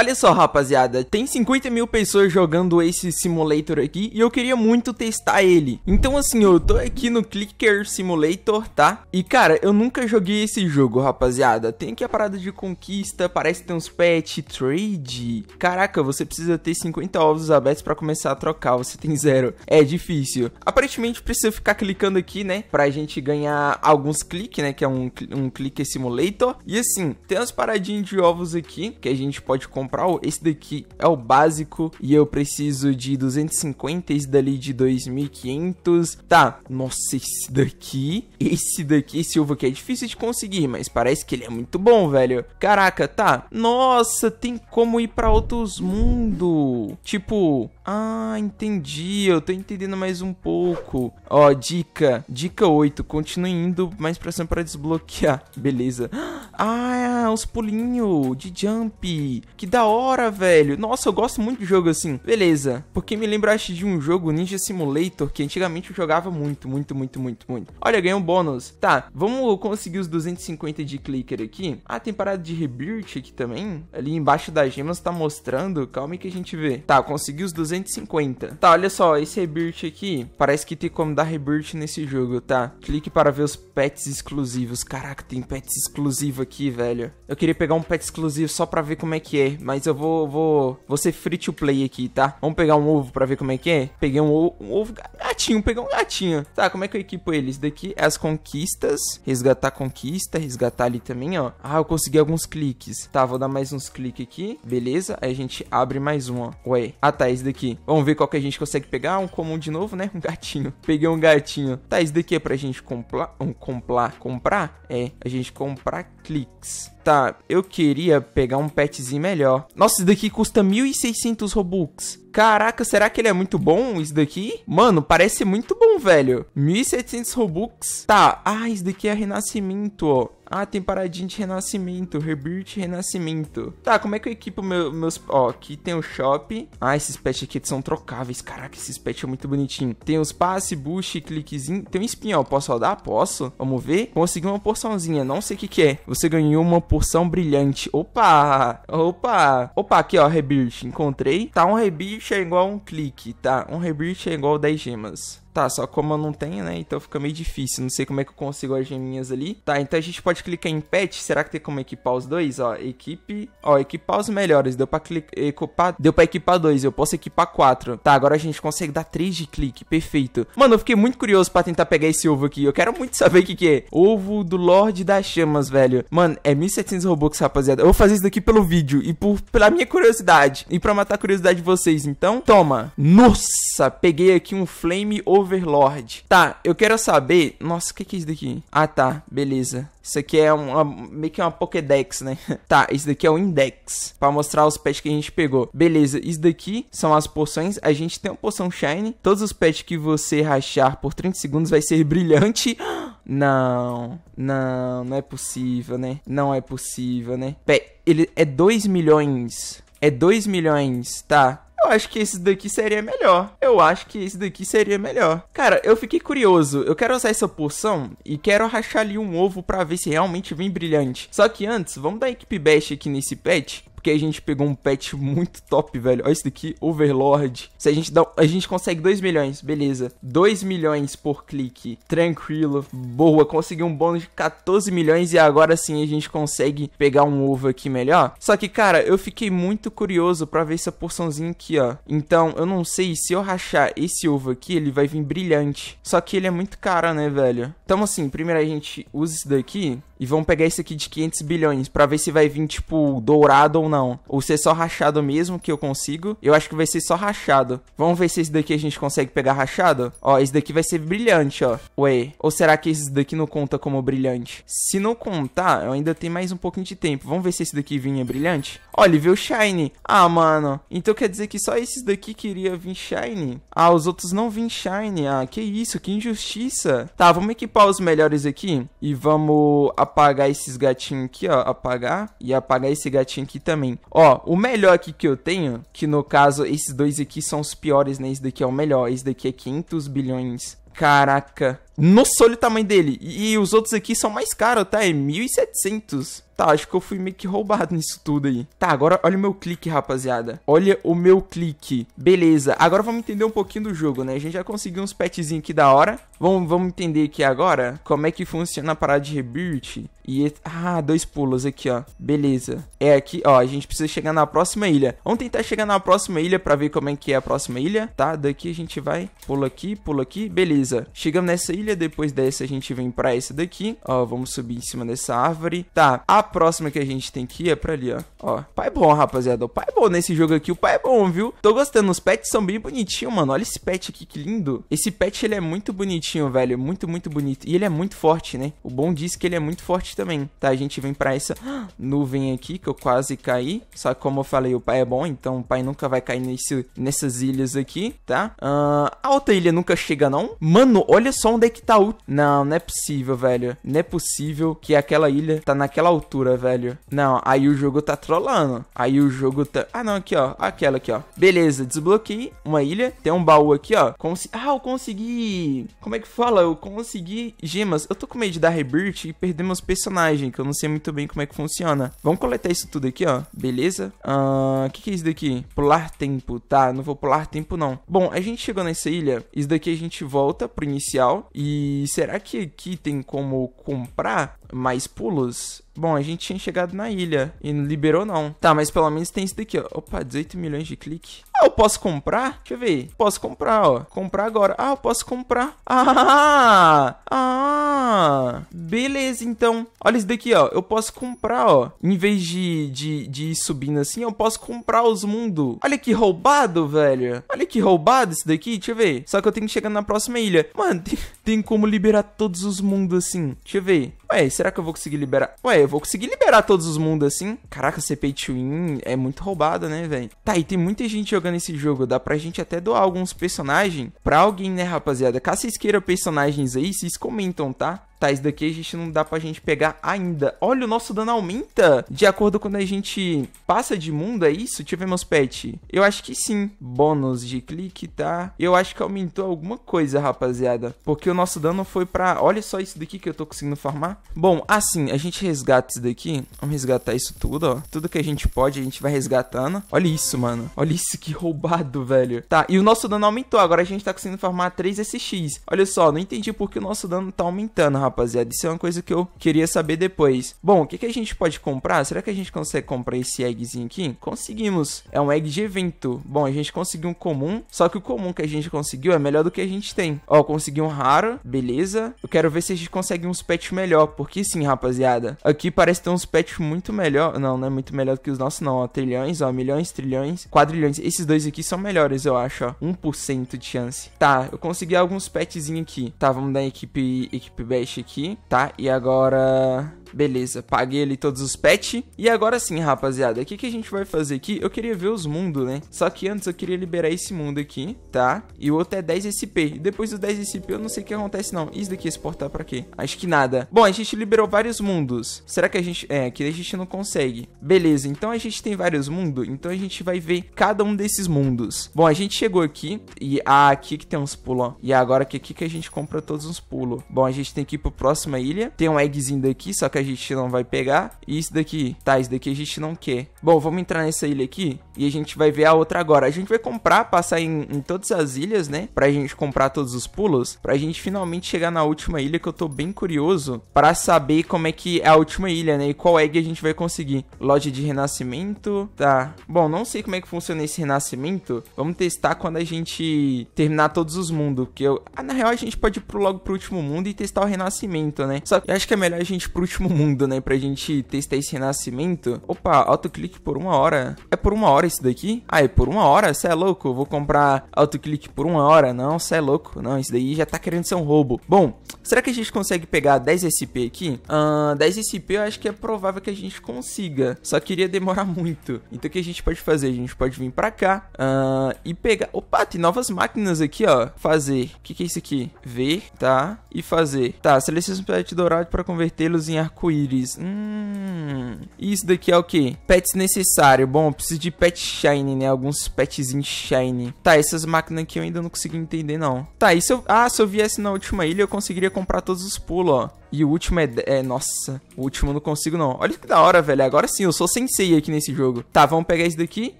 Olha só, rapaziada, tem 50 mil pessoas jogando esse simulator aqui e eu queria muito testar ele. Então, assim, eu tô aqui no Clicker Simulator, tá? E, cara, eu nunca joguei esse jogo, rapaziada. Tem aqui a parada de conquista, parece ter uns pet, trade... Caraca, você precisa ter 50 ovos abertos pra começar a trocar, você tem zero. É difícil. Aparentemente, precisa ficar clicando aqui, né? Pra gente ganhar alguns cliques, né? Que é um, um Clicker Simulator. E, assim, tem umas paradinhas de ovos aqui que a gente pode comprar comprar, esse daqui é o básico e eu preciso de 250, esse dali de 2500. Tá, nossa, esse daqui, esse daqui, esse que aqui é difícil de conseguir, mas parece que ele é muito bom, velho. Caraca, tá. Nossa, tem como ir para outros mundos. Tipo, ah, entendi. Eu tô entendendo mais um pouco. Ó, dica. Dica 8. Continue indo mais pra cima pra desbloquear. Beleza. Ah, os pulinhos de jump. Que da hora, velho. Nossa, eu gosto muito de jogo assim. Beleza. Porque me lembraste de um jogo Ninja Simulator que antigamente eu jogava muito, muito, muito, muito, muito. Olha, ganhei um bônus. Tá, vamos conseguir os 250 de clicker aqui. Ah, tem parada de rebirth aqui também. Ali embaixo das gemas tá mostrando. Calma aí que a gente vê. Tá, consegui os 250. 350. Tá, olha só, esse rebirth aqui, parece que tem como dar rebirth nesse jogo, tá? Clique para ver os pets exclusivos. Caraca, tem pets exclusivo aqui, velho. Eu queria pegar um pet exclusivo só pra ver como é que é, mas eu vou, vou, vou ser free to play aqui, tá? Vamos pegar um ovo pra ver como é que é? Peguei um ovo, um ovo gatinho, peguei um gatinho. Tá, como é que eu equipo ele? daqui é as conquistas, resgatar conquista, resgatar ali também, ó. Ah, eu consegui alguns cliques. Tá, vou dar mais uns cliques aqui, beleza? Aí a gente abre mais um, ó. Ué, ah tá, esse daqui aqui. Vamos ver qual que a gente consegue pegar. Um comum de novo, né? Um gatinho. Peguei um gatinho. Tá, isso daqui é pra gente comprar. Um, comprar. Comprar? É. A gente comprar cliques. Tá, eu queria pegar um petzinho melhor. Nossa, isso daqui custa 1.600 Robux. Caraca, será que ele é muito bom, isso daqui? Mano, parece muito bom, velho. 1.700 Robux. Tá, ah, isso daqui é renascimento, ó. Ah, tem paradinha de renascimento, rebirth renascimento. Tá, como é que eu equipo meu, meus... Ó, aqui tem o shop. Ah, esses pets aqui são trocáveis. Caraca, esses pets é muito bonitinho. Tem os passe, boost, cliquezinho. Tem um espinho, ó. Posso rodar? Posso. Vamos ver. Consegui uma porçãozinha. Não sei o que que é. Você ganhou uma porção brilhante. Opa! Opa! Opa, aqui, ó. Rebirth. Encontrei. Tá, um rebirth é igual um clique, tá? Um rebirth é igual 10 gemas. Tá, só como eu não tenho, né? Então fica meio difícil. Não sei como é que eu consigo as geminhas ali. Tá, então a gente pode clicar em pet. Será que tem como equipar os dois? Ó, equipe. Ó, equipar os melhores. Deu pra clicar. Equipar... Deu pra equipar dois. Eu posso equipar quatro. Tá, agora a gente consegue dar três de clique. Perfeito. Mano, eu fiquei muito curioso pra tentar pegar esse ovo aqui. Eu quero muito saber o que, que é. Ovo do Lorde das Chamas, velho. Mano, é 1700 Robux, rapaziada. Eu vou fazer isso daqui pelo vídeo e por, pela minha curiosidade. E pra matar a curiosidade de vocês. Então, toma. Nossa, peguei aqui um Flame Ovo Overlord. Tá, eu quero saber. Nossa, o que, que é isso daqui? Ah, tá, beleza. Isso aqui é uma, meio que uma Pokédex, né? tá, isso daqui é o um Index. para mostrar os pets que a gente pegou. Beleza, isso daqui são as poções. A gente tem uma poção Shine. Todos os pets que você rachar por 30 segundos vai ser brilhante. Não, não, não é possível, né? Não é possível, né? Pé, ele é 2 milhões. É 2 milhões, tá? eu acho que esse daqui seria melhor. Eu acho que esse daqui seria melhor. Cara, eu fiquei curioso. Eu quero usar essa poção e quero rachar ali um ovo pra ver se realmente vem brilhante. Só que antes, vamos dar equipe bash aqui nesse pet porque a gente pegou um pet muito top, velho. Olha isso daqui, Overlord. Se a gente dá, a gente consegue 2 milhões, beleza. 2 milhões por clique, tranquilo, boa. Consegui um bônus de 14 milhões e agora sim a gente consegue pegar um ovo aqui melhor. Só que, cara, eu fiquei muito curioso pra ver essa porçãozinha aqui, ó. Então, eu não sei se eu rachar esse ovo aqui, ele vai vir brilhante. Só que ele é muito caro, né, velho? Então, assim, primeiro a gente usa isso daqui e vamos pegar esse aqui de 500 bilhões para ver se vai vir, tipo, dourado ou não. Ou ser só rachado mesmo, que eu consigo. Eu acho que vai ser só rachado. Vamos ver se esse daqui a gente consegue pegar rachado? Ó, esse daqui vai ser brilhante, ó. Ué, ou será que esse daqui não conta como brilhante? Se não contar, eu ainda tenho mais um pouquinho de tempo. Vamos ver se esse daqui vinha brilhante? Ó, ele veio shiny. Ah, mano. Então quer dizer que só esses daqui queria vir shiny? Ah, os outros não vim shiny. Ah, que isso, que injustiça. Tá, vamos equipar os melhores aqui e vamos apagar esses gatinhos aqui, ó. Apagar e apagar esse gatinho aqui também. Ó, o melhor aqui que eu tenho, que no caso esses dois aqui são os piores, né? Esse daqui é o melhor. Esse daqui é 500 bilhões. Caraca, nossa, olha o tamanho dele. E os outros aqui são mais caros, tá? É 1.700. Tá, acho que eu fui meio que roubado nisso tudo aí. Tá, agora olha o meu clique, rapaziada. Olha o meu clique. Beleza, agora vamos entender um pouquinho do jogo, né? A gente já conseguiu uns petzinhos aqui da hora. Vamos, vamos entender aqui agora como é que funciona a parada de rebirth. E... Ah, dois pulos aqui, ó. Beleza. É aqui, ó. A gente precisa chegar na próxima ilha. Vamos tentar chegar na próxima ilha pra ver como é que é a próxima ilha, tá? Daqui a gente vai... Pula aqui, pula aqui. Beleza. Chegamos nessa ilha trilha, depois dessa a gente vem para essa daqui, ó, vamos subir em cima dessa árvore. Tá, a próxima que a gente tem que ir é pra ali, ó. Ó, pai é bom, rapaziada, o pai é bom nesse jogo aqui, o pai é bom, viu? Tô gostando, os pets são bem bonitinhos, mano, olha esse pet aqui, que lindo. Esse pet, ele é muito bonitinho, velho, muito, muito bonito. E ele é muito forte, né? O bom diz que ele é muito forte também. Tá, a gente vem pra essa nuvem aqui, que eu quase caí. Só que como eu falei, o pai é bom, então o pai nunca vai cair nesse, nessas ilhas aqui, tá? Uh, a outra ilha nunca chega, não? Mano, olha só onde é que que tá. Não, não é possível, velho. Não é possível que aquela ilha tá naquela altura, velho. Não, aí o jogo tá trollando. Aí o jogo tá. Ah, não, aqui, ó. Aquela aqui, ó. Beleza, desbloqueei uma ilha. Tem um baú aqui, ó. Conse... Ah, eu consegui. Como é que fala? Eu consegui gemas. Eu tô com medo de dar rebirth e perder meus personagens, que eu não sei muito bem como é que funciona. Vamos coletar isso tudo aqui, ó. Beleza? Ah, o uh, que, que é isso daqui? Pular tempo. Tá, não vou pular tempo, não. Bom, a gente chegou nessa ilha. Isso daqui a gente volta pro inicial e será que aqui tem como comprar? mais pulos. Bom, a gente tinha chegado na ilha e não liberou não. Tá, mas pelo menos tem isso daqui, ó. Opa, 18 milhões de clique. Ah, eu posso comprar? Deixa eu ver. Posso comprar, ó. Comprar agora. Ah, eu posso comprar. Ah! Ah! Beleza, então. Olha isso daqui, ó. Eu posso comprar, ó. Em vez de, de, de ir subindo assim, eu posso comprar os mundos. Olha que roubado, velho. Olha que roubado isso daqui. Deixa eu ver. Só que eu tenho que chegar na próxima ilha. Mano, tem, tem como liberar todos os mundos assim. Deixa eu ver. Ué, será que eu vou conseguir liberar? Ué, eu vou conseguir liberar todos os mundos assim? Caraca, CP to win é muito roubado, né, velho? Tá, e tem muita gente jogando esse jogo. Dá pra gente até doar alguns personagens pra alguém, né, rapaziada? Caso vocês queiram personagens aí, vocês comentam, tá? Tá, isso daqui a gente não dá pra gente pegar ainda. Olha, o nosso dano aumenta de acordo com quando a gente passa de mundo, é isso? Deixa eu ver meus pets. Eu acho que sim. Bônus de clique, tá? Eu acho que aumentou alguma coisa, rapaziada. Porque o nosso dano foi pra... Olha só isso daqui que eu tô conseguindo farmar. Bom, assim, a gente resgata isso daqui. Vamos resgatar isso tudo, ó. Tudo que a gente pode, a gente vai resgatando. Olha isso, mano. Olha isso, que roubado, velho. Tá, e o nosso dano aumentou. Agora a gente tá conseguindo farmar 3 SX. Olha só, não entendi porque o nosso dano tá aumentando, rapaziada rapaziada? Isso é uma coisa que eu queria saber depois. Bom, o que, que a gente pode comprar? Será que a gente consegue comprar esse eggzinho aqui? Conseguimos. É um egg de evento. Bom, a gente conseguiu um comum, só que o comum que a gente conseguiu é melhor do que a gente tem. Ó, consegui um raro, beleza. Eu quero ver se a gente consegue uns pets melhor, porque sim, rapaziada. Aqui parece ter uns pets muito melhor. Não, não é muito melhor do que os nossos, não. Ó, trilhões, ó, milhões, trilhões, quadrilhões. Esses dois aqui são melhores, eu acho, ó. 1% de chance. Tá, eu consegui alguns petzinhos aqui. Tá, vamos dar equipe, equipe best aqui, tá? E agora Beleza, paguei ali todos os pets. E agora sim, rapaziada, o que, que a gente vai fazer aqui? Eu queria ver os mundos, né? Só que antes eu queria liberar esse mundo aqui, tá? E o outro é 10 SP. E depois do 10 SP eu não sei o que acontece, não. Isso daqui é exportar pra quê? Acho que nada. Bom, a gente liberou vários mundos. Será que a gente... É, que a gente não consegue. Beleza, então a gente tem vários mundos. Então a gente vai ver cada um desses mundos. Bom, a gente chegou aqui. E ah, aqui que tem uns pulos, ó. E agora que aqui que a gente compra todos os pulos. Bom, a gente tem que ir pro próxima ilha. Tem um eggzinho daqui, só que que a gente não vai pegar. E isso daqui, tá, isso daqui a gente não quer. Bom, vamos entrar nessa ilha aqui e a gente vai ver a outra agora. A gente vai comprar, passar em, em todas as ilhas, né? Pra gente comprar todos os pulos, pra gente finalmente chegar na última ilha que eu tô bem curioso para saber como é que é a última ilha, né? E qual é egg a gente vai conseguir. Loja de renascimento, tá. Bom, não sei como é que funciona esse renascimento. Vamos testar quando a gente terminar todos os mundos, porque eu... Ah, na real a gente pode ir pro, logo pro último mundo e testar o renascimento, né? Só que eu acho que é melhor a gente ir pro último no mundo, né? Pra gente testar esse renascimento. Opa, clique por uma hora. É por uma hora isso daqui? Ah, é por uma hora? Cê é louco? Eu vou comprar clique por uma hora? Não, cê é louco. Não, isso daí já tá querendo ser um roubo. Bom, será que a gente consegue pegar 10 SP aqui? Uh, 10 SP eu acho que é provável que a gente consiga. Só queria demorar muito. Então o que a gente pode fazer? A gente pode vir pra cá ah e pegar... Opa, tem novas máquinas aqui, ó. Fazer. O que, que é isso aqui? Ver, tá? E fazer. Tá, seleciona o dourado para convertê-los em arco arco-íris. Hum. Isso daqui é o quê? Pets necessário. Bom, preciso de pet shiny, né? Alguns em shiny. Tá, essas máquinas aqui eu ainda não consegui entender, não. Tá, e se eu... Ah, se eu viesse na última ilha, eu conseguiria comprar todos os pulos, ó. E o último é, é... Nossa, o último eu não consigo, não. Olha que da hora, velho. Agora sim, eu sou sensei aqui nesse jogo. Tá, vamos pegar isso daqui.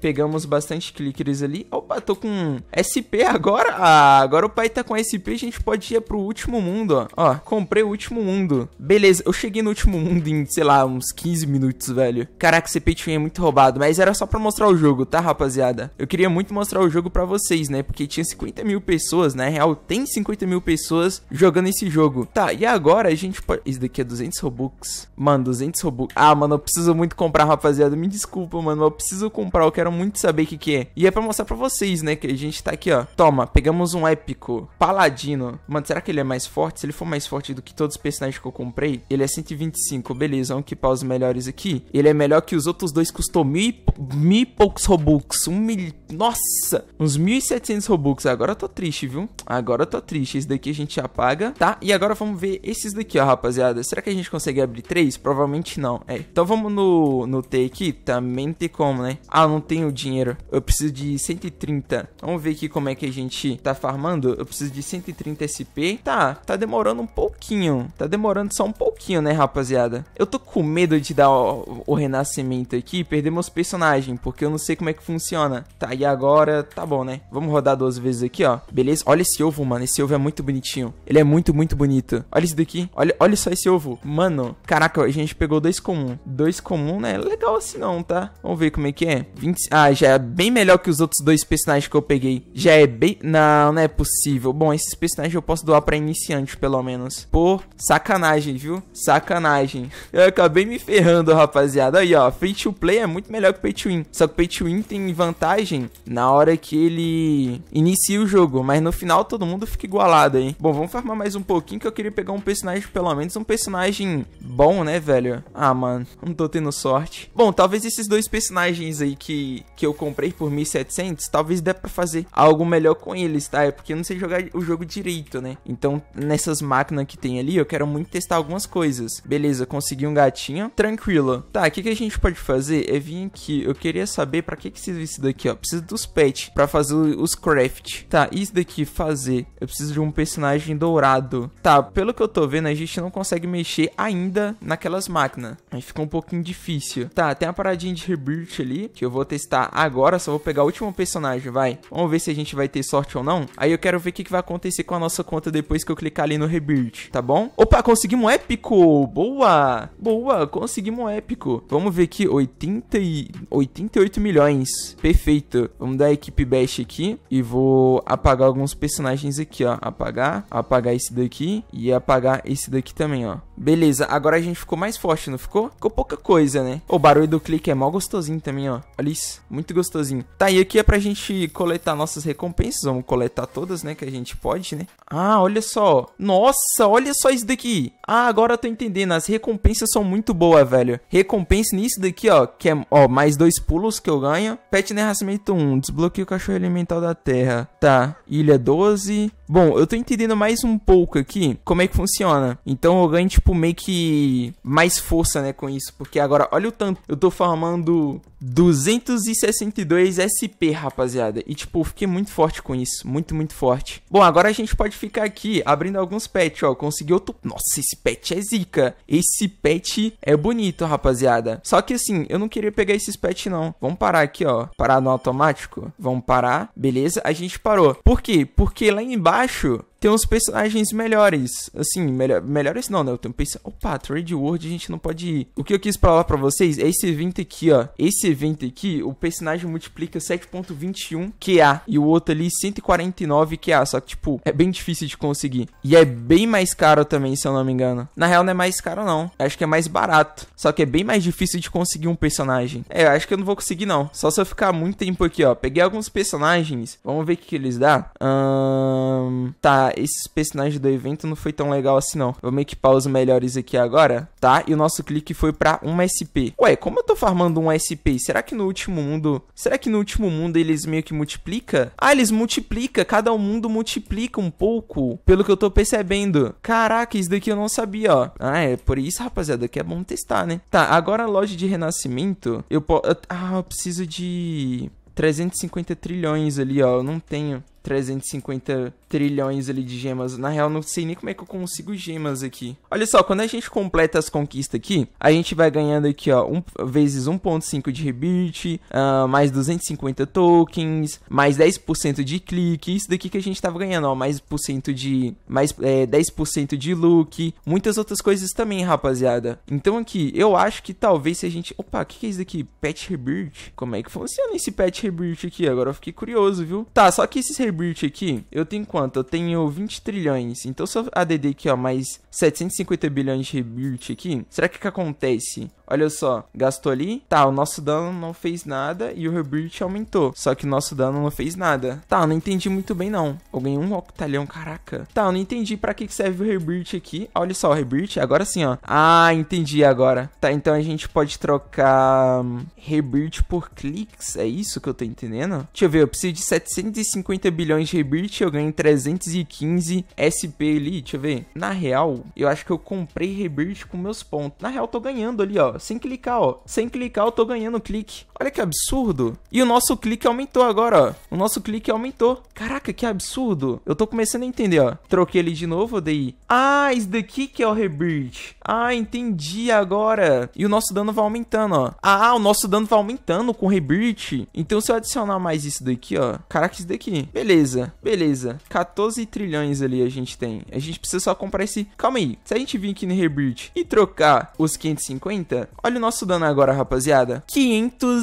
Pegamos bastante clickers ali. Opa, tô com SP agora. Ah, agora o pai tá com SP. A gente pode ir pro último mundo, ó. Ó, comprei o último mundo. Beleza, eu cheguei no último último mundo em, sei lá, uns 15 minutos, velho. Caraca, esse pay é muito roubado, mas era só pra mostrar o jogo, tá, rapaziada? Eu queria muito mostrar o jogo pra vocês, né? Porque tinha 50 mil pessoas, na né? real, tem 50 mil pessoas jogando esse jogo. Tá, e agora a gente pode... Isso daqui é 200 Robux. Mano, 200 Robux. Ah, mano, eu preciso muito comprar, rapaziada. Me desculpa, mano, eu preciso comprar. Eu quero muito saber o que que é. E é pra mostrar pra vocês, né? Que a gente tá aqui, ó. Toma, pegamos um épico. Paladino. Mano, será que ele é mais forte? Se ele for mais forte do que todos os personagens que eu comprei, ele é 120 25, beleza, vamos é equipar os melhores aqui. Ele é melhor que os outros dois, custou mil, mil e poucos Robux, um mil... Nossa, uns 1.700 Robux, agora eu tô triste, viu? Agora eu tô triste, esse daqui a gente apaga, tá? E agora vamos ver esses daqui, ó, rapaziada. Será que a gente consegue abrir três? Provavelmente não, é. Então vamos no, no T aqui, também não tem como, né? Ah, não tenho dinheiro, eu preciso de 130. Vamos ver aqui como é que a gente tá farmando. Eu preciso de 130 SP. Tá, tá demorando um pouquinho, tá demorando só um pouquinho, né, rapaziada? rapaziada. Eu tô com medo de dar o, o renascimento aqui e perder meus personagens, porque eu não sei como é que funciona. Tá, e agora tá bom, né? Vamos rodar duas vezes aqui, ó. Beleza? Olha esse ovo, mano. Esse ovo é muito bonitinho. Ele é muito, muito bonito. Olha isso daqui. Olha, olha só esse ovo. Mano, caraca, a gente pegou dois comum. Dois comum, né? Legal assim não, tá? Vamos ver como é que é. 20... Ah, já é bem melhor que os outros dois personagens que eu peguei. Já é bem... Não, não é possível. Bom, esses personagens eu posso doar pra iniciante, pelo menos. Por sacanagem, viu? Sacanagem sacanagem. Eu acabei me ferrando, rapaziada. Aí, ó, free to play é muito melhor que pay to win. Só que pay to win tem vantagem na hora que ele inicia o jogo, mas no final todo mundo fica igualado, hein? Bom, vamos farmar mais um pouquinho que eu queria pegar um personagem, pelo menos um personagem bom, né, velho? Ah, mano, não tô tendo sorte. Bom, talvez esses dois personagens aí que, que eu comprei por 1700, talvez dê pra fazer algo melhor com eles, tá? É porque eu não sei jogar o jogo direito, né? Então, nessas máquinas que tem ali, eu quero muito testar algumas coisas. Beleza, consegui um gatinho. Tranquilo. Tá, o que, que a gente pode fazer? É vir aqui. Eu queria saber pra que que serve isso daqui, ó. Preciso dos pets pra fazer os craft. Tá, isso daqui fazer. Eu preciso de um personagem dourado. Tá, pelo que eu tô vendo, a gente não consegue mexer ainda naquelas máquinas. Aí fica um pouquinho difícil. Tá, tem a paradinha de rebirth ali, que eu vou testar agora. Só vou pegar o último personagem, vai. Vamos ver se a gente vai ter sorte ou não. Aí eu quero ver o que, que vai acontecer com a nossa conta depois que eu clicar ali no rebirth, tá bom? Opa, conseguimos um épico! Boa! Boa! Conseguimos um épico. Vamos ver aqui. 80 e... 88 milhões. Perfeito. Vamos dar a equipe bash aqui. E vou apagar alguns personagens aqui, ó. Apagar. Apagar esse daqui. E apagar esse daqui também, ó. Beleza, agora a gente ficou mais forte, não ficou? Ficou pouca coisa, né? O barulho do clique é mó gostosinho também, ó. Olha isso, muito gostosinho. Tá, e aqui é pra gente coletar nossas recompensas. Vamos coletar todas, né, que a gente pode, né? Ah, olha só. Nossa, olha só isso daqui. Ah, agora eu tô entendendo. As recompensas são muito boas, velho. Recompensa nisso daqui, ó, que é, ó, mais dois pulos que eu ganho. Pet Nerracimento 1, desbloqueio o cachorro elemental da terra. Tá, ilha 12. Bom, eu tô entendendo mais um pouco aqui como é que funciona. Então eu ganho, tipo, tipo, meio que mais força, né, com isso. Porque agora, olha o tanto. Eu tô farmando 262 SP, rapaziada. E, tipo, fiquei muito forte com isso. Muito, muito forte. Bom, agora a gente pode ficar aqui abrindo alguns pets, ó. Consegui outro... Nossa, esse pet é zica. Esse pet é bonito, rapaziada. Só que, assim, eu não queria pegar esses pets, não. Vamos parar aqui, ó. Parar no automático. Vamos parar. Beleza, a gente parou. Por quê? Porque lá embaixo tem uns personagens melhores. Assim, melhor, melhores não, né? Eu tenho pensado, opa, Trade World a gente não pode ir. O que eu quis falar pra vocês é esse evento aqui, ó. Esse evento aqui, o personagem multiplica 7.21 QA e o outro ali 149 QA. Só que, tipo, é bem difícil de conseguir. E é bem mais caro também, se eu não me engano. Na real, não é mais caro, não. Eu acho que é mais barato. Só que é bem mais difícil de conseguir um personagem. É, eu acho que eu não vou conseguir, não. Só se eu ficar muito tempo aqui, ó. Peguei alguns personagens. Vamos ver o que, que eles dão. Hum, tá, esses personagens do evento não foi tão legal assim não. vamos equipar os melhores aqui agora, tá? E o nosso clique foi pra 1 SP. Ué, como eu tô farmando 1 SP? Será que no último mundo... Será que no último mundo eles meio que multiplica? Ah, eles multiplica. Cada um mundo multiplica um pouco, pelo que eu tô percebendo. Caraca, isso daqui eu não sabia, ó. Ah, é por isso, rapaziada, que é bom testar, né? Tá, agora a loja de renascimento, eu posso... Ah, eu preciso de... 350 trilhões ali, ó. Eu não tenho. 350 trilhões ali de gemas. Na real, não sei nem como é que eu consigo gemas aqui. Olha só, quando a gente completa as conquistas aqui, a gente vai ganhando aqui, ó, um, vezes 1.5 de rebite, uh, ah, mais 250 tokens, mais 10% de clique, isso daqui que a gente tava ganhando, ó, mais por cento de... mais é, 10% de look, muitas outras coisas também, rapaziada. Então aqui, eu acho que talvez se a gente... Opa, o que, que é isso daqui? Pet Rebirth? Como é que funciona esse Pet Rebirth aqui? Agora eu fiquei curioso, viu? Tá, só que esses Cybert aqui, eu tenho quanto? Eu tenho 20 trilhões. Então, se eu ADD aqui, ó, mais 750 bilhões de rebirth aqui, será que que acontece? Olha só, gastou ali, tá, o nosso dano não fez nada e o rebirth aumentou. Só que o nosso dano não fez nada. Tá, eu não entendi muito bem não. Eu ganhei um octalhão, caraca. Tá, eu não entendi pra que serve o rebirth aqui. Olha só, o rebirth, agora sim, ó. Ah, entendi agora. Tá, então a gente pode trocar hum, rebirth por cliques, é isso que eu tô entendendo? Deixa eu ver, eu preciso de 750 bilhões de rebirth, eu ganho 315 SP ali, deixa eu ver. Na real, eu acho que eu comprei rebirth com meus pontos. Na real, eu tô ganhando ali, ó. Sem clicar, ó. Sem clicar, eu tô ganhando clique. Olha que absurdo. E o nosso clique aumentou agora, ó. O nosso clique aumentou. Caraca, que absurdo. Eu tô começando a entender, ó. Troquei ele de novo, dei... Ah, isso daqui que é o rebirth. Ah, entendi agora. E o nosso dano vai aumentando, ó. Ah, o nosso dano vai aumentando com o rebirth. Então, se eu adicionar mais isso daqui, ó. Caraca, isso daqui. Beleza, beleza. 14 trilhões ali a gente tem. A gente precisa só comprar esse... Calma aí. Se a gente vir aqui no rebirth e trocar os 550, Olha o nosso dano agora, rapaziada. 500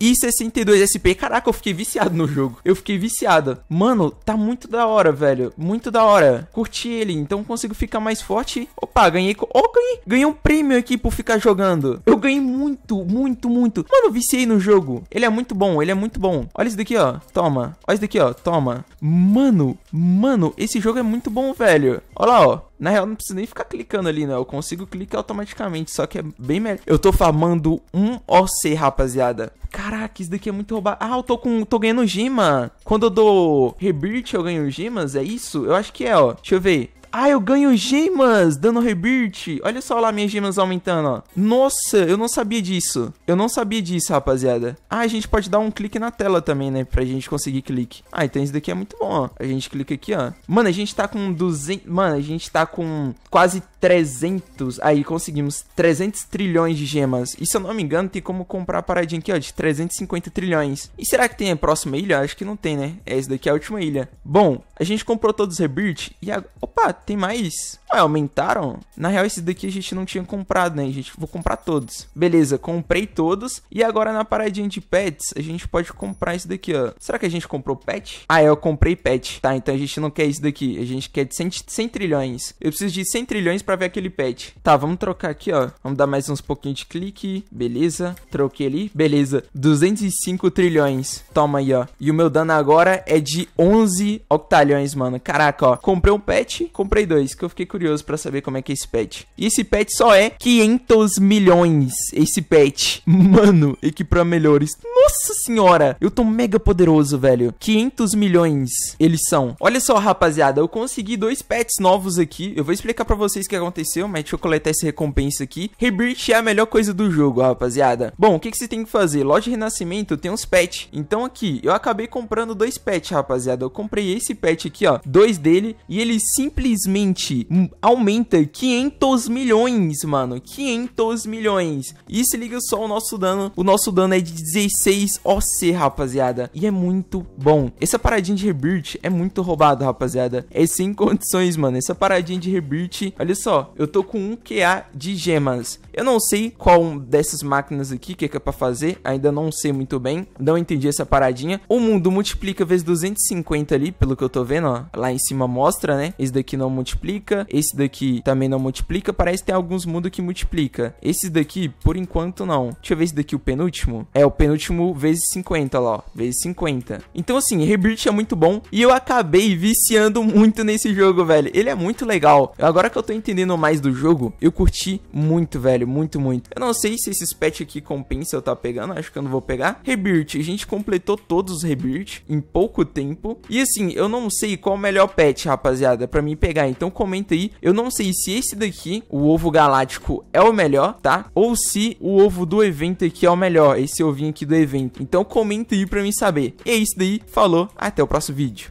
e 62 SP. Caraca, eu fiquei viciado no jogo. Eu fiquei viciado. Mano, tá muito da hora, velho. Muito da hora. Curti ele, então consigo ficar mais forte. Opa, ganhei... Ó, oh, ganhei... Ganhei um prêmio aqui por ficar jogando. Eu ganhei muito, muito, muito. Mano, eu viciei no jogo. Ele é muito bom, ele é muito bom. Olha isso daqui, ó. Toma. Olha isso daqui, ó. Toma. Mano, mano, esse jogo é muito bom, velho. Olha lá, ó. Na real, não preciso nem ficar clicando ali, né? Eu consigo clicar automaticamente, só que é bem melhor. Eu tô farmando um OC, rapaziada. Caraca, isso daqui é muito roubado. Ah, eu tô com. tô ganhando gema. Quando eu dou rebirth, eu ganho gemas, é isso? Eu acho que é, ó. Deixa eu ver. Ah, eu ganho gemas dando rebirth. Olha só lá minhas gemas aumentando, ó. Nossa, eu não sabia disso. Eu não sabia disso, rapaziada. Ah, a gente pode dar um clique na tela também, né? Pra gente conseguir clique. Ah, então isso daqui é muito bom, ó. A gente clica aqui, ó. Mano, a gente tá com 200... Mano, a gente tá com quase 300, aí conseguimos 300 trilhões de gemas. E se eu não me engano, tem como comprar a paradinha aqui, ó, de 350 trilhões. E será que tem a próxima ilha? Acho que não tem, né? É, essa daqui é a última ilha. Bom, a gente comprou todos os rebirth e agora... Opa, tem mais. Ué, aumentaram? Na real, esses daqui a gente não tinha comprado, né, gente? Vou comprar todos. Beleza, comprei todos. E agora na paradinha de pets, a gente pode comprar isso daqui, ó. Será que a gente comprou pet? Ah, eu comprei pet. Tá, então a gente não quer isso daqui. A gente quer de 100, 100 trilhões. Eu preciso de 100 trilhões pra ver aquele pet Tá, vamos trocar aqui, ó. Vamos dar mais uns pouquinhos de clique. Beleza. Troquei ali. Beleza. 205 trilhões. Toma aí, ó. E o meu dano agora é de 11 octalhões, mano. Caraca, ó. Comprei um pet, comprei dois, que eu fiquei curioso pra saber como é que é esse pet. E esse pet só é 500 milhões. Esse pet. Mano, e que pra melhores. Nossa senhora. Eu tô mega poderoso, velho. 500 milhões eles são. Olha só, rapaziada. Eu consegui dois pets novos aqui. Eu vou explicar pra vocês que aconteceu, mas deixa eu coletar essa recompensa aqui. Rebirth é a melhor coisa do jogo, rapaziada. Bom, o que, que você tem que fazer? Loja de Renascimento tem uns pets. Então aqui, eu acabei comprando dois pets, rapaziada. Eu comprei esse pet aqui, ó, dois dele, e ele simplesmente hum, aumenta 500 milhões, mano. 500 milhões. E se liga só o nosso dano. O nosso dano é de 16 OC, rapaziada. E é muito bom. Essa paradinha de Rebirth é muito roubado, rapaziada. É sem condições, mano. Essa paradinha de Rebirth, olha só só, eu tô com um QA é de gemas. Eu não sei qual dessas máquinas aqui é que é pra fazer, ainda não sei muito bem, não entendi essa paradinha. O mundo multiplica vezes 250 ali, pelo que eu tô vendo, ó. Lá em cima mostra, né? Esse daqui não multiplica, esse daqui também não multiplica, parece que tem alguns mundos que multiplica. Esse daqui, por enquanto, não. Deixa eu ver esse daqui, o penúltimo. É, o penúltimo vezes 50, ó. Vezes 50. Então, assim, Rebirth é muito bom e eu acabei viciando muito nesse jogo, velho. Ele é muito legal. Agora que eu tô entendendo entendendo mais do jogo, eu curti muito, velho, muito, muito. Eu não sei se esses patch aqui compensa eu tá pegando, acho que eu não vou pegar. Rebirth, a gente completou todos os Rebirth em pouco tempo. E assim, eu não sei qual o melhor patch, rapaziada, pra mim pegar. Então comenta aí. Eu não sei se esse daqui, o ovo galáctico, é o melhor, tá? Ou se o ovo do evento aqui é o melhor, esse ovinho aqui do evento. Então comenta aí pra mim saber. E é isso daí, falou, até o próximo vídeo.